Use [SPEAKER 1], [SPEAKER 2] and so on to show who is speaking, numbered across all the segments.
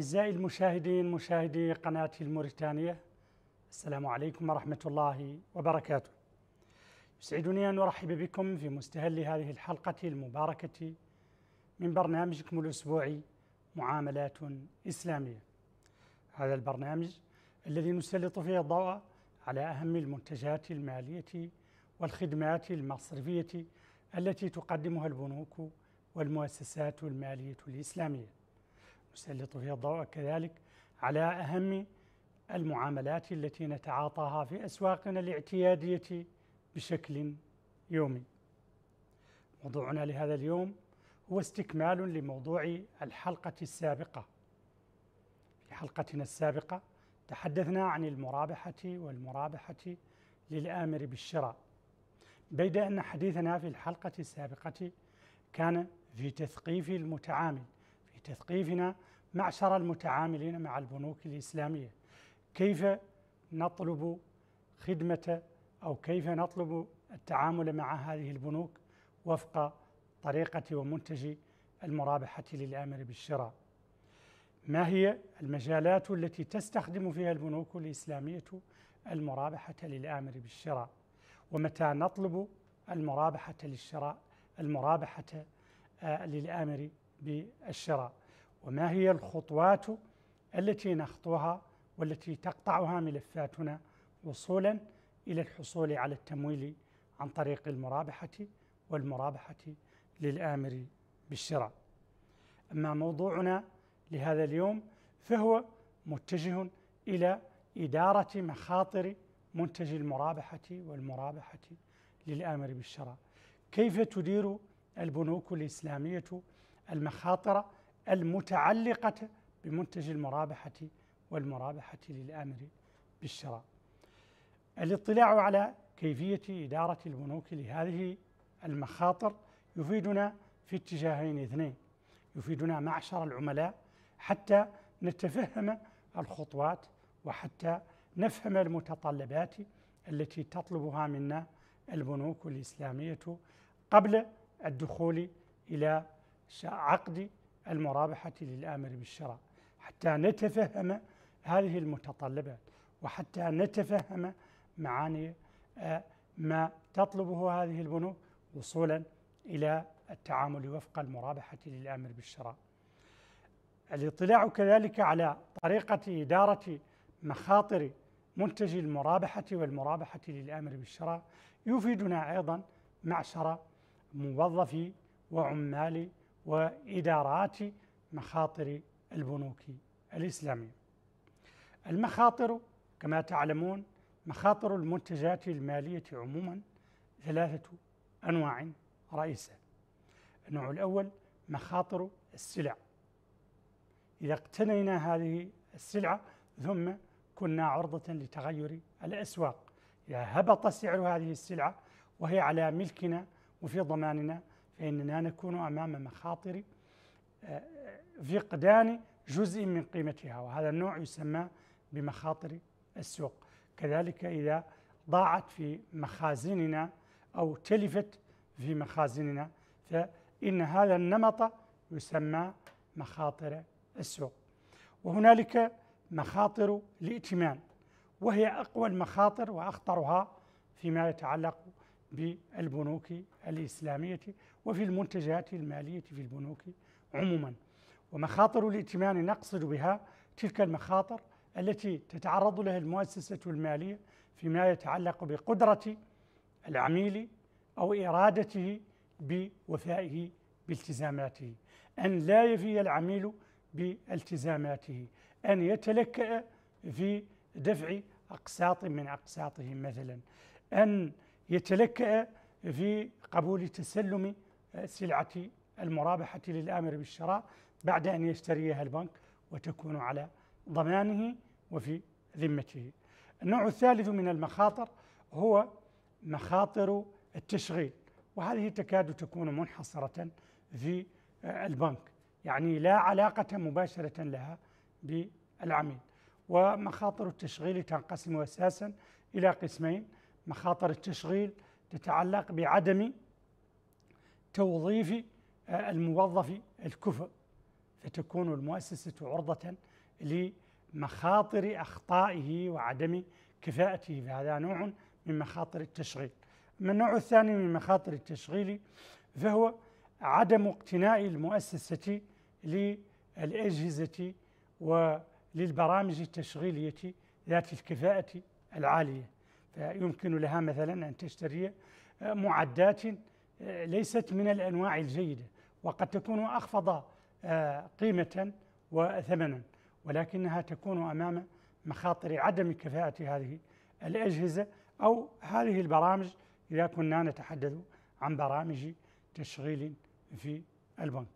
[SPEAKER 1] أعزائي المشاهدين مشاهدي قناة الموريتانية السلام عليكم ورحمة الله وبركاته يسعدني أن أرحب بكم في مستهل هذه الحلقة المباركة من برنامجكم الأسبوعي معاملات إسلامية هذا البرنامج الذي نسلط فيه الضوء على أهم المنتجات المالية والخدمات المصرفية التي تقدمها البنوك والمؤسسات المالية الإسلامية نسلط فيها الضوء كذلك على أهم المعاملات التي نتعاطاها في أسواقنا الاعتيادية بشكل يومي. موضوعنا لهذا اليوم هو استكمال لموضوع الحلقة السابقة. في حلقتنا السابقة تحدثنا عن المرابحة والمرابحة للآمر بالشراء. بيد أن حديثنا في الحلقة السابقة كان في تثقيف المتعامل، في تثقيفنا معشر المتعاملين مع البنوك الإسلامية كيف نطلب خدمة أو كيف نطلب التعامل مع هذه البنوك وفق طريقة ومنتج المرابحة للآمر بالشراء ما هي المجالات التي تستخدم فيها البنوك الإسلامية المرابحة للآمر بالشراء ومتى نطلب المرابحة للشراء المرابحة آه، للآمر بالشراء وما هي الخطوات التي نخطوها والتي تقطعها ملفاتنا وصولا الى الحصول على التمويل عن طريق المرابحه والمرابحه للامر بالشراء. اما موضوعنا لهذا اليوم فهو متجه الى اداره مخاطر منتج المرابحه والمرابحه للامر بالشراء. كيف تدير البنوك الاسلاميه المخاطر المتعلقة بمنتج المرابحة والمرابحة للآمر بالشراء. الاطلاع على كيفية إدارة البنوك لهذه المخاطر يفيدنا في اتجاهين اثنين. يفيدنا معشر العملاء حتى نتفهم الخطوات وحتى نفهم المتطلبات التي تطلبها منا البنوك الإسلامية قبل الدخول إلى عقد المرابحة للآمر بالشرع حتى نتفهم هذه المتطلبات وحتى نتفهم معاني آه، ما تطلبه هذه البنوك وصولا إلى التعامل وفق المرابحة للآمر بالشراء الاطلاع كذلك على طريقة إدارة مخاطر منتج المرابحة والمرابحة للآمر بالشراء يفيدنا أيضا معشر موظفي وعمال وإدارات مخاطر البنوك الإسلامية. المخاطر كما تعلمون مخاطر المنتجات المالية عموما ثلاثة أنواع رئيسة. النوع الأول مخاطر السلع. إذا اقتنينا هذه السلعة ثم كنا عرضة لتغير الأسواق. إذا هبط سعر هذه السلعة وهي على ملكنا وفي ضماننا فإننا نكون أمام مخاطر آه، آه، فقدان جزء من قيمتها وهذا النوع يسمى بمخاطر السوق كذلك إذا ضاعت في مخازننا أو تلفت في مخازننا فإن هذا النمط يسمى مخاطر السوق وهنالك مخاطر الائتمان وهي أقوى المخاطر وأخطرها فيما يتعلق بالبنوك الإسلامية وفي المنتجات المالية في البنوك عموما ومخاطر الائتمان نقصد بها تلك المخاطر التي تتعرض لها المؤسسة المالية فيما يتعلق بقدرة العميل أو إرادته بوفائه بالتزاماته أن لا يفي العميل بالتزاماته أن يتلكأ في دفع أقساط من أقساطه مثلا أن يتلكأ في قبول تسلم سلعة المرابحة للآمر بالشراء بعد أن يشتريها البنك وتكون على ضمانه وفي ذمته. النوع الثالث من المخاطر هو مخاطر التشغيل وهذه تكاد تكون منحصرة في البنك يعني لا علاقة مباشرة لها بالعميل ومخاطر التشغيل تنقسم أساسا إلى قسمين مخاطر التشغيل تتعلق بعدم توظيف آه، الموظف الكفء فتكون المؤسسة عرضة لمخاطر أخطائه وعدم كفاءته فهذا نوع من مخاطر التشغيل من النوع الثاني من مخاطر التشغيل فهو عدم اقتناء المؤسسة للأجهزة وللبرامج التشغيلية ذات الكفاءة العالية فيمكن لها مثلا أن تشتري معدات آه، ليست من الأنواع الجيدة وقد تكون أخفض آه، قيمة وثمنا ولكنها تكون أمام مخاطر عدم كفاءة هذه الأجهزة أو هذه البرامج إذا كنا نتحدث عن برامج تشغيل في البنك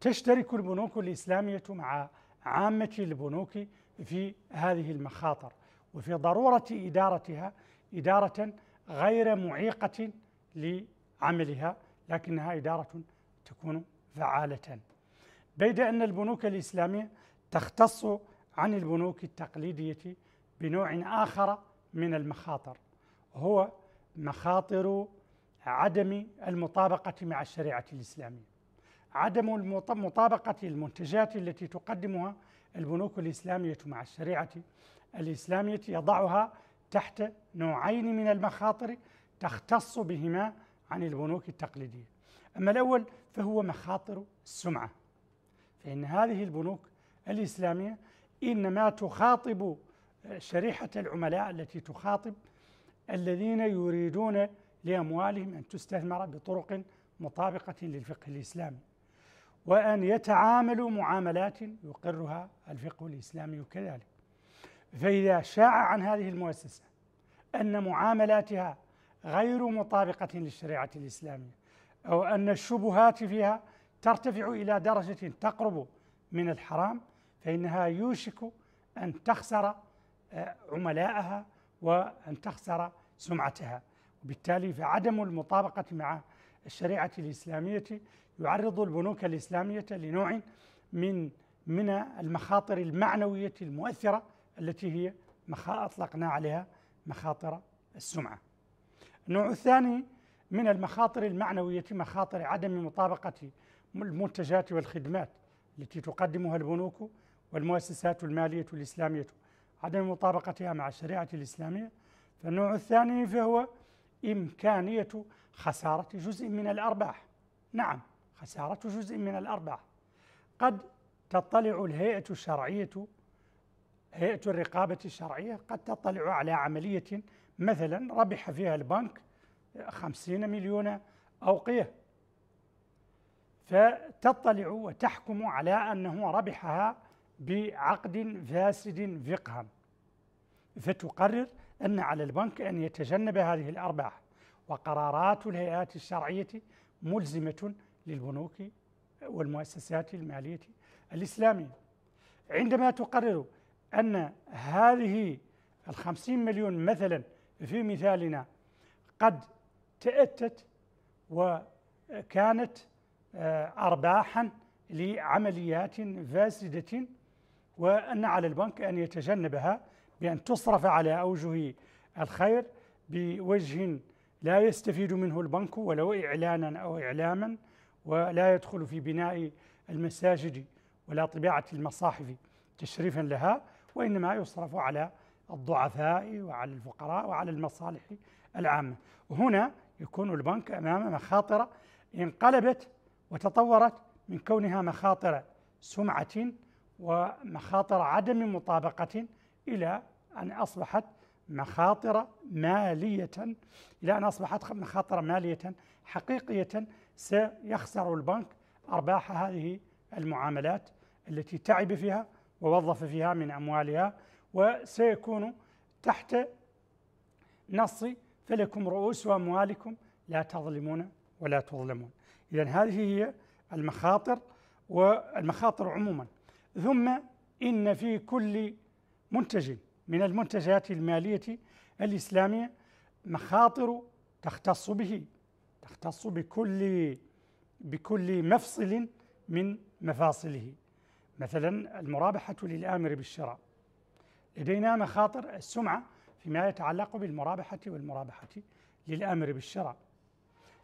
[SPEAKER 1] تشترك البنوك الإسلامية مع عامة البنوك في هذه المخاطر وفي ضروره ادارتها اداره غير معيقه لعملها لكنها اداره تكون فعاله بيد ان البنوك الاسلاميه تختص عن البنوك التقليديه بنوع اخر من المخاطر هو مخاطر عدم المطابقه مع الشريعه الاسلاميه عدم مطابقه المنتجات التي تقدمها البنوك الاسلاميه مع الشريعه الإسلامية يضعها تحت نوعين من المخاطر تختص بهما عن البنوك التقليدية أما الأول فهو مخاطر السمعة فإن هذه البنوك الإسلامية إنما تخاطب شريحة العملاء التي تخاطب الذين يريدون لأموالهم أن تستثمر بطرق مطابقة للفقه الإسلامي وأن يتعاملوا معاملات يقرها الفقه الإسلامي كذلك فإذا شاع عن هذه المؤسسة أن معاملاتها غير مطابقة للشريعة الإسلامية أو أن الشبهات فيها ترتفع إلى درجة تقرب من الحرام فإنها يوشك أن تخسر آه، عملائها وأن تخسر سمعتها وبالتالي فعدم المطابقة مع الشريعة الإسلامية يعرض البنوك الإسلامية لنوع من من المخاطر المعنوية المؤثرة التي هي أطلقنا عليها مخاطر السمعة النوع الثاني من المخاطر المعنوية مخاطر عدم مطابقة المنتجات والخدمات التي تقدمها البنوك والمؤسسات المالية الإسلامية عدم مطابقتها مع الشريعة الإسلامية فالنوع الثاني فهو إمكانية خسارة جزء من الأرباح نعم خسارة جزء من الأرباح قد تطلع الهيئة الشرعية هيئة الرقابة الشرعية قد تطلع على عملية مثلا ربح فيها البنك خمسين مليون أوقية فتطلع وتحكم على أنه ربحها بعقد فاسد فقها فتقرر أن على البنك أن يتجنب هذه الأرباح وقرارات الهيئات الشرعية ملزمة للبنوك والمؤسسات المالية الإسلامية عندما تقرر أن هذه الخمسين مليون مثلا في مثالنا قد تأتت وكانت آه، أرباحا لعمليات فاسدة وأن على البنك أن يتجنبها بأن تصرف على أوجه الخير بوجه لا يستفيد منه البنك ولو إعلانا أو إعلاما ولا يدخل في بناء المساجد ولا طباعة المصاحف تشريفا لها وإنما يصرف على الضعفاء وعلى الفقراء وعلى المصالح العامة وهنا يكون البنك أمام مخاطر انقلبت وتطورت من كونها مخاطر سمعة ومخاطر عدم مطابقة إلى أن أصبحت مخاطر مالية إلى أن أصبحت مخاطر مالية حقيقية سيخسر البنك أرباح هذه المعاملات التي تعب فيها ووظف فيها من أموالها وسيكون تحت نص فلكم رؤوس أموالكم لا تظلمون ولا تظلمون إذا هذه هي المخاطر والمخاطر عموما ثم إن في كل منتج من المنتجات المالية الإسلامية مخاطر تختص به تختص بكل بكل مفصل من مفاصله مثلا المرابحة للآمر بالشراء لدينا مخاطر السمعة فيما يتعلق بالمرابحة والمرابحة للآمر بالشراء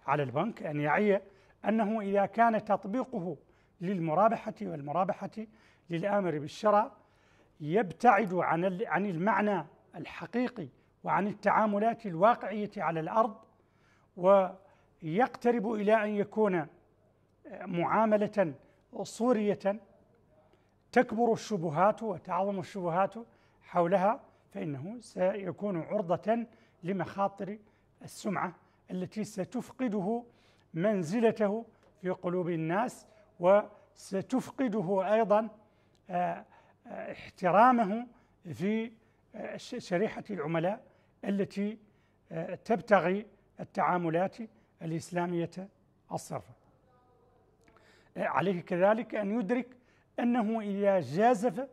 [SPEAKER 1] على البنك أن يعي أنه إذا كان تطبيقه للمرابحة والمرابحة للآمر بالشراء يبتعد عن عن المعنى الحقيقي وعن التعاملات الواقعية على الأرض ويقترب إلى أن يكون آه، معاملة صورية تكبر الشبهات وتعظم الشبهات حولها فإنه سيكون عرضة لمخاطر السمعة التي ستفقده منزلته في قلوب الناس وستفقده أيضا آه، آه، احترامه في آه، شريحة العملاء التي تبتغي التعاملات الإسلامية الصرفة عليه كذلك أن يدرك أنه إذا جازف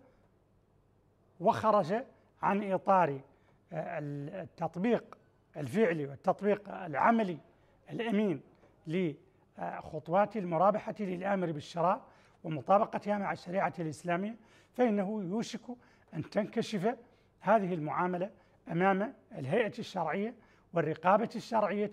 [SPEAKER 1] وخرج عن إطار آه، التطبيق الفعلي والتطبيق العملي الأمين لخطوات المرابحة للآمر بالشراء ومطابقتها مع الشريعة الإسلامية فإنه يوشك أن تنكشف هذه المعاملة أمام الهيئة الشرعية والرقابة الشرعية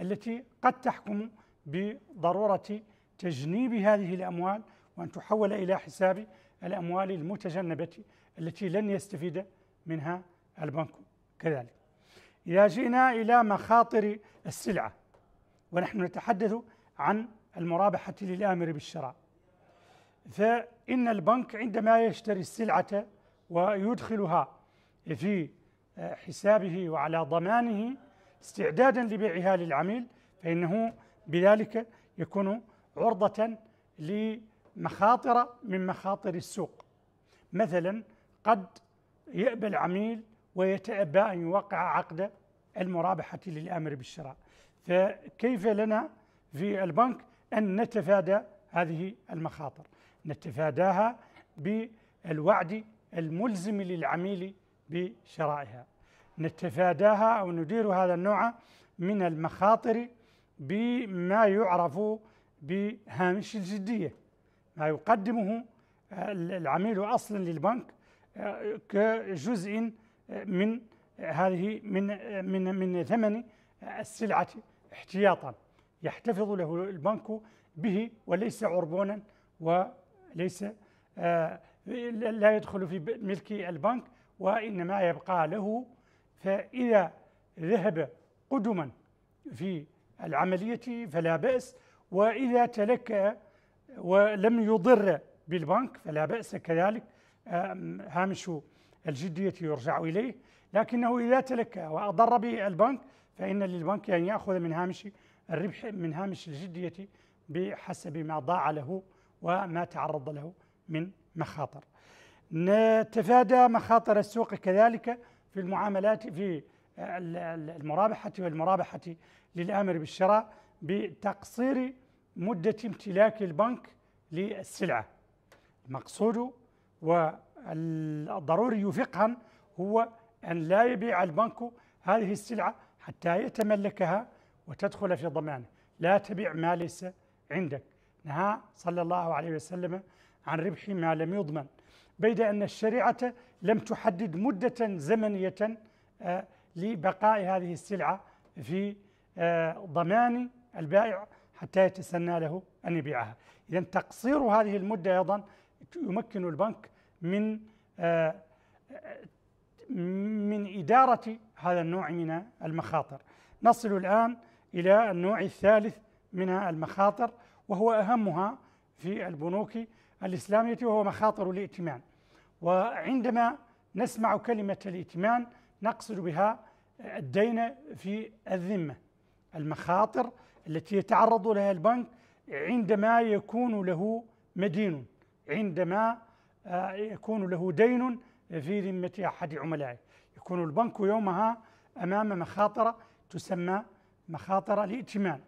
[SPEAKER 1] التي قد تحكم بضرورة تجنيب هذه الأموال وأن تحول إلى حساب الأموال المتجنبة التي لن يستفيد منها البنك كذلك إذا جئنا إلى مخاطر السلعة ونحن نتحدث عن المرابحة للآمر بالشراء فإن البنك عندما يشتري السلعة ويدخلها في حسابه وعلى ضمانه استعدادا لبيعها للعميل فإنه بذلك يكون عرضة ل مخاطر من مخاطر السوق مثلا قد يأبى العميل ويتأبى أن يوقع عقد المرابحة للآمر بالشراء فكيف لنا في البنك أن نتفادى هذه المخاطر نتفاداها بالوعد الملزم للعميل بشرائها نتفاداها أو ندير هذا النوع من المخاطر بما يعرف بهامش الجديه ما يقدمه آه، العميل اصلا للبنك آه، كجزء آه، من هذه من من من ثمن السلعه احتياطا يحتفظ له البنك به وليس عربونا وليس لا يدخل في ملك البنك وانما يبقى له فاذا ذهب قدما في العمليه فلا باس واذا تلكأ ولم يضر بالبنك فلا بأس كذلك هامش الجدية يرجع إليه لكنه إذا تلك وأضر به البنك فإن للبنك أن يعني يأخذ من هامش الربح من هامش الجدية بحسب ما ضاع له وما تعرض له من مخاطر نتفادى مخاطر السوق كذلك في المعاملات في المرابحة والمرابحة للآمر بالشراء بتقصير مدة امتلاك البنك للسلعة المقصود والضروري فقها هو أن لا يبيع البنك هذه السلعة حتى يتملكها وتدخل في ضمانه لا تبيع ما ليس عندك نهى صلى الله عليه وسلم عن ربح ما لم يضمن بيد أن الشريعة لم تحدد مدة زمنية آه، لبقاء هذه السلعة في آه، ضمان البائع حتى يتسنى له أن يبيعها إذا تقصير هذه المدة أيضا يمكن البنك من آه، آه، من إدارة هذا النوع من المخاطر نصل الآن إلى النوع الثالث من المخاطر وهو أهمها في البنوك الإسلامية وهو مخاطر الائتمان وعندما نسمع كلمة الائتمان نقصد بها الدين في الذمة المخاطر التي يتعرض لها البنك عندما يكون له مدين عندما آه، يكون له دين في ذمة أحد عملائه يكون البنك يومها أمام مخاطر تسمى مخاطر الائتمان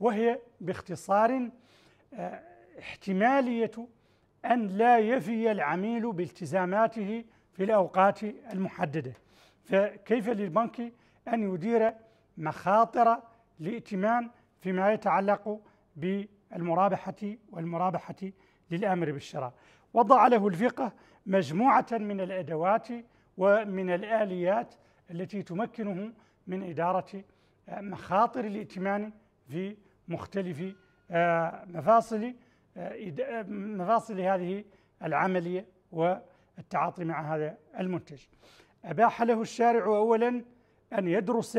[SPEAKER 1] وهي باختصار آه، احتمالية أن لا يفي العميل بالتزاماته في الأوقات المحددة فكيف للبنك أن يدير مخاطر الائتمان فيما يتعلق بالمرابحة والمرابحة للآمر بالشراء وضع له الفقه مجموعة من الأدوات ومن الآليات التي تمكنه من إدارة مخاطر الائتمان في مختلف آه، مفاصل آه، آه، مفاصل هذه العملية والتعاطي مع هذا المنتج أباح له الشارع أولا أن يدرس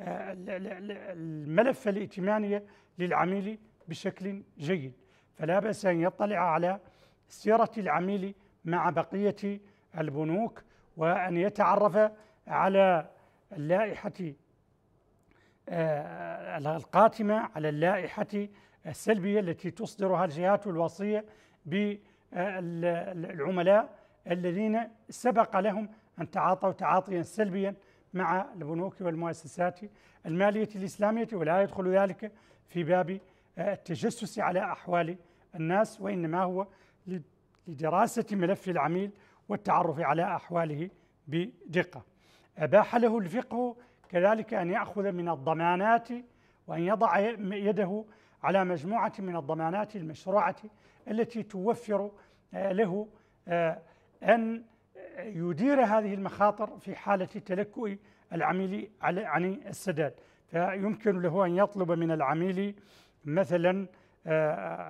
[SPEAKER 1] الملف الائتمانية للعميل بشكل جيد فلا بأس أن يطلع على سيرة العميل مع بقية البنوك وأن يتعرف على اللائحة آه، القاتمة على اللائحة السلبية التي تصدرها الجهات الوصية بالعملاء آه، الذين سبق لهم أن تعاطوا تعاطيا سلبيا مع البنوك والمؤسسات المالية الإسلامية ولا يدخل ذلك في باب آه، التجسس على أحوال الناس وإنما هو لدراسة ملف العميل والتعرف على أحواله بدقة أباح له الفقه كذلك أن يأخذ من الضمانات وأن يضع يده على مجموعة من الضمانات المشروعة التي توفر آه، له آه، أن يدير هذه المخاطر في حالة تلكؤ العميل عن السداد فيمكن له أن يطلب من العميل مثلا آه،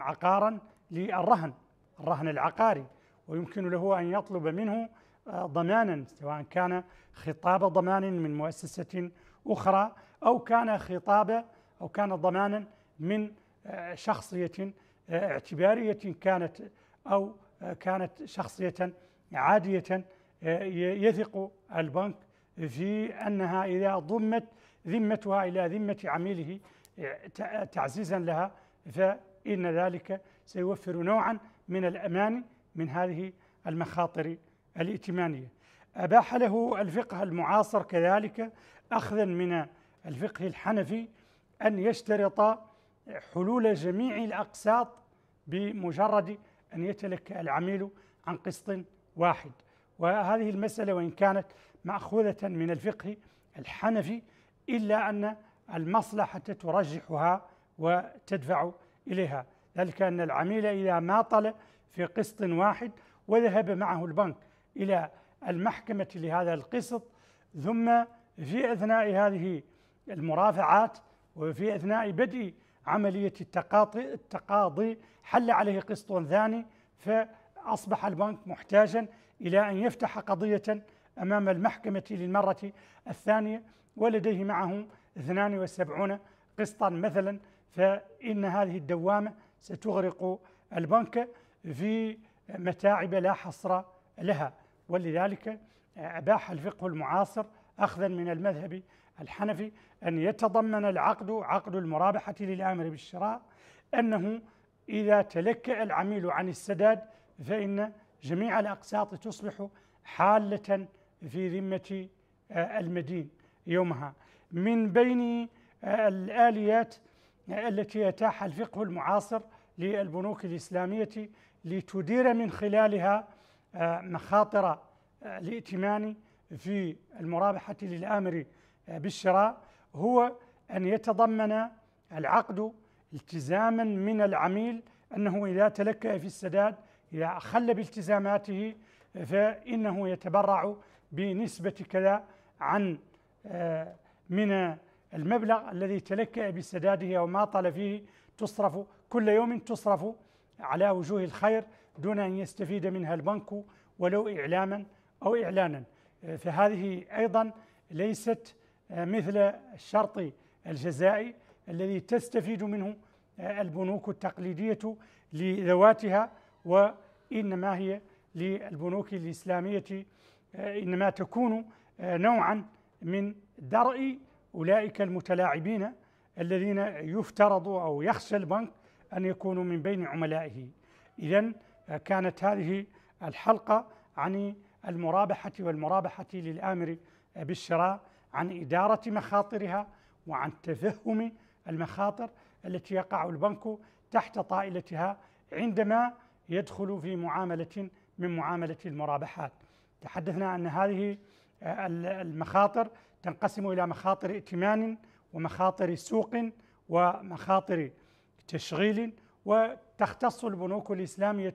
[SPEAKER 1] عقارا للرهن الرهن العقاري ويمكن له أن يطلب منه آه، ضمانا سواء كان خطاب ضمان من مؤسسة أخرى أو كان خطاب أو كان ضمانا من آه، شخصية اعتبارية كانت أو كانت شخصية عادية آه، يثق البنك في أنها إذا ضمت ذمتها إلى ذمة عميله آه، تعزيزا لها فإن ذلك سيوفر نوعا من الأمان من هذه المخاطر الائتمانية أباح له الفقه المعاصر كذلك أخذا من الفقه الحنفي أن يشترط حلول جميع الأقساط بمجرد أن يتلك العميل عن قسط واحد وهذه المسألة وإن كانت مأخوذة من الفقه الحنفي إلا أن المصلحة ترجحها وتدفع إليها ذلك أن العميل إذا ما طل في قسط واحد وذهب معه البنك إلى المحكمة لهذا القسط ثم في أثناء هذه المرافعات وفي أثناء بدء عملية التقاضي حل عليه قسط ثاني ف أصبح البنك محتاجا إلى أن يفتح قضية أمام المحكمة للمرة الثانية ولديه معه 72 قسطا مثلا فإن هذه الدوامة ستغرق البنك في متاعب لا حصر لها ولذلك أباح الفقه المعاصر أخذا من المذهب الحنفي أن يتضمن العقد عقد المرابحة للآمر بالشراء أنه إذا تلكأ العميل عن السداد فإن جميع الأقساط تصبح حالة في ذمة آه، المدين يومها من بين آه، الآليات آه، التي أتاح الفقه المعاصر للبنوك الإسلامية لتدير من خلالها مخاطر الائتمان في المرابحة للآمر بالشراء هو أن يتضمن العقد التزاما من العميل أنه إذا تلكأ في السداد إذا أخل بالتزاماته فإنه يتبرع بنسبة كذا عن آه، من المبلغ الذي تلكأ بسداده أو ما طال فيه تصرف كل يوم تصرف على وجوه الخير دون أن يستفيد منها البنك ولو إعلاما أو إعلانا فهذه أيضا ليست آه، مثل الشرط الجزائي الذي تستفيد منه آه، البنوك التقليدية لذواتها وإنما هي للبنوك الإسلامية إنما تكون آه، نوعا من درء أولئك المتلاعبين الذين يفترض أو يخشى البنك أن يكونوا من بين عملائه إذا آه، كانت هذه الحلقة عن المرابحة والمرابحة للآمر آه، بالشراء عن إدارة مخاطرها وعن تفهم المخاطر التي يقع البنك تحت طائلتها عندما يدخل في معاملة من معاملة المرابحات تحدثنا أن هذه آه، المخاطر تنقسم إلى مخاطر ائتمان ومخاطر سوق ومخاطر تشغيل وتختص البنوك الإسلامية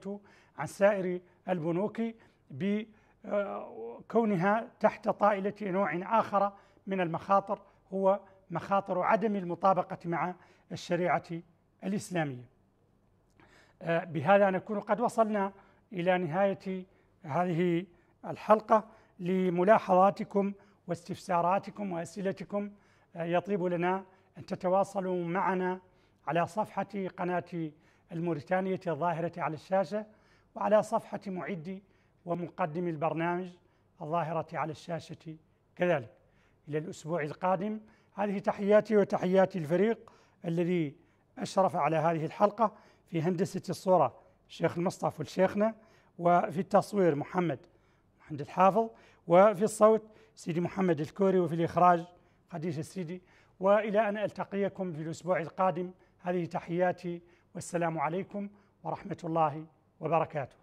[SPEAKER 1] عن سائر البنوك بكونها آه، تحت طائلة نوع آخر من المخاطر هو مخاطر عدم المطابقة مع الشريعة الإسلامية آه، بهذا نكون قد وصلنا إلى نهاية هذه الحلقة لملاحظاتكم واستفساراتكم وأسئلتكم آه، يطيب لنا أن تتواصلوا معنا على صفحة قناة الموريتانية الظاهرة على الشاشة وعلى صفحة معدي ومقدم البرنامج الظاهرة على الشاشة كذلك إلى الأسبوع القادم هذه تحياتي وتحيات الفريق الذي أشرف على هذه الحلقة في هندسة الصورة الشيخ المصطفى والشيخنا وفي التصوير محمد محمد الحافظ وفي الصوت سيدي محمد الكوري وفي الإخراج خديجة السيدي وإلى أن ألتقيكم في الأسبوع القادم هذه تحياتي والسلام عليكم ورحمة الله وبركاته